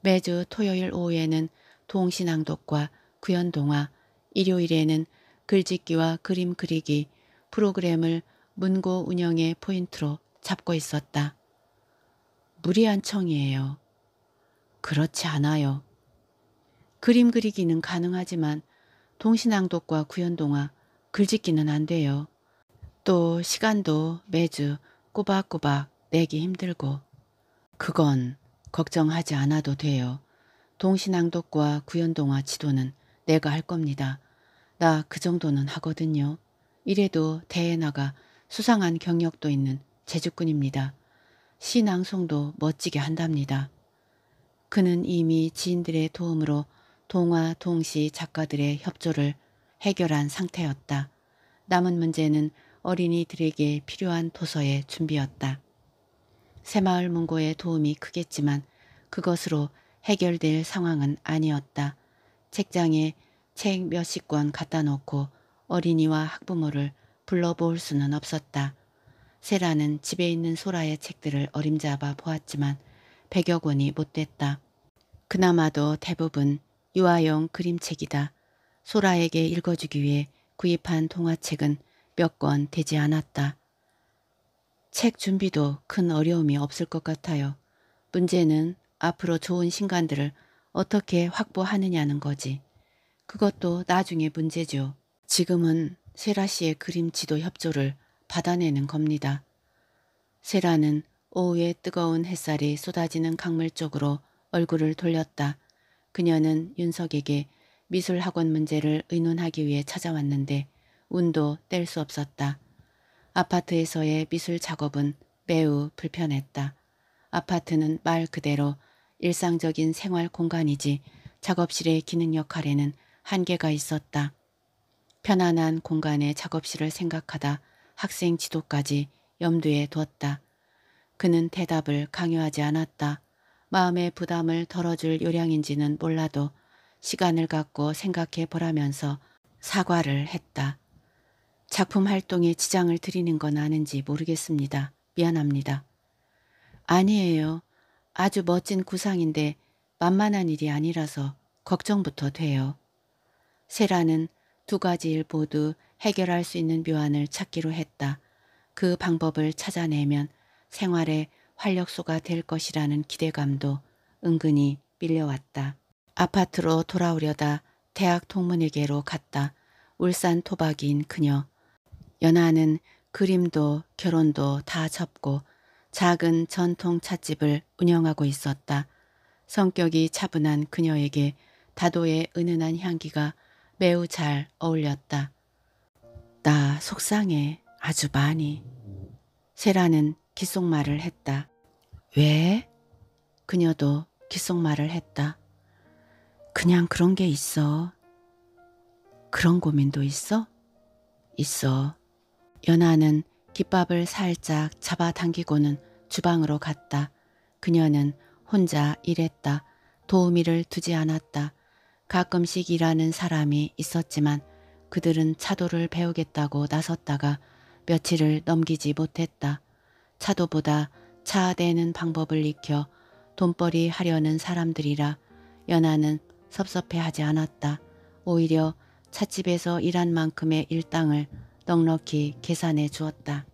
매주 토요일 오후에는 동신앙독과 구연동화, 일요일에는 글짓기와 그림 그리기 프로그램을 문고 운영의 포인트로 잡고 있었다. 무리한 청이에요. 그렇지 않아요. 그림 그리기는 가능하지만 동신앙독과 구연동화, 글짓기는 안 돼요. 또 시간도 매주 꼬박꼬박 내기 힘들고 그건 걱정하지 않아도 돼요. 동신앙독과 구현동화 지도는 내가 할 겁니다. 나 그 정도는 하거든요. 이래도 대에 나가 수상한 경력도 있는 제주꾼입니다. 시낭송도 멋지게 한답니다. 그는 이미 지인들의 도움으로 동화, 동시 작가들의 협조를 해결한 상태였다. 남은 문제는 어린이들에게 필요한 도서의 준비였다. 새마을 문고의 도움이 크겠지만 그것으로 해결될 상황은 아니었다. 책장에 책 몇십 권 갖다 놓고 어린이와 학부모를 불러볼 수는 없었다. 세라는 집에 있는 소라의 책들을 어림잡아 보았지만 백여 권이 못됐다. 그나마도 대부분 유아용 그림책이다. 소라에게 읽어주기 위해 구입한 동화책은 몇 권 되지 않았다. 책 준비도 큰 어려움이 없을 것 같아요. 문제는 앞으로 좋은 신간들을 어떻게 확보하느냐는 거지. 그것도 나중에 문제죠. 지금은 세라 씨의 그림 지도 협조를 받아내는 겁니다. 세라는 오후에 뜨거운 햇살이 쏟아지는 강물 쪽으로 얼굴을 돌렸다. 그녀는 윤석에게 미술학원 문제를 의논하기 위해 찾아왔는데 운도 뗄 수 없었다. 아파트에서의 미술 작업은 매우 불편했다. 아파트는 말 그대로 일상적인 생활 공간이지 작업실의 기능 역할에는 한계가 있었다. 편안한 공간의 작업실을 생각하다 학생 지도까지 염두에 두었다. 그는 대답을 강요하지 않았다. 마음의 부담을 덜어줄 요량인지는 몰라도 시간을 갖고 생각해 보라면서 사과를 했다. 작품 활동에 지장을 드리는 건 아는지 모르겠습니다. 미안합니다. 아니에요. 아주 멋진 구상인데 만만한 일이 아니라서 걱정부터 돼요. 세라는 두 가지 일 모두 해결할 수 있는 묘안을 찾기로 했다. 그 방법을 찾아내면 생활의 활력소가 될 것이라는 기대감도 은근히 밀려왔다. 아파트로 돌아오려다 대학 동문에게로 갔다. 울산 토박이인 그녀. 연하는 그림도 결혼도 다 접고 작은 전통 찻집을 운영하고 있었다. 성격이 차분한 그녀에게 다도의 은은한 향기가 매우 잘 어울렸다. 나 속상해 아주 많이. 세라는 기속말을 했다. 왜? 그녀도 기속말을 했다. 그냥 그런 게 있어. 그런 고민도 있어? 있어. 연하는 깃밥을 살짝 잡아당기고는 주방으로 갔다. 그녀는 혼자 일했다. 도우미를 두지 않았다. 가끔씩 일하는 사람이 있었지만 그들은 차도를 배우겠다고 나섰다가 며칠을 넘기지 못했다. 차도보다 차대는 방법을 익혀 돈벌이 하려는 사람들이라 연하는 섭섭해하지 않았다. 오히려 찻집에서 일한 만큼의 일당을 넉넉히 계산해 주었다.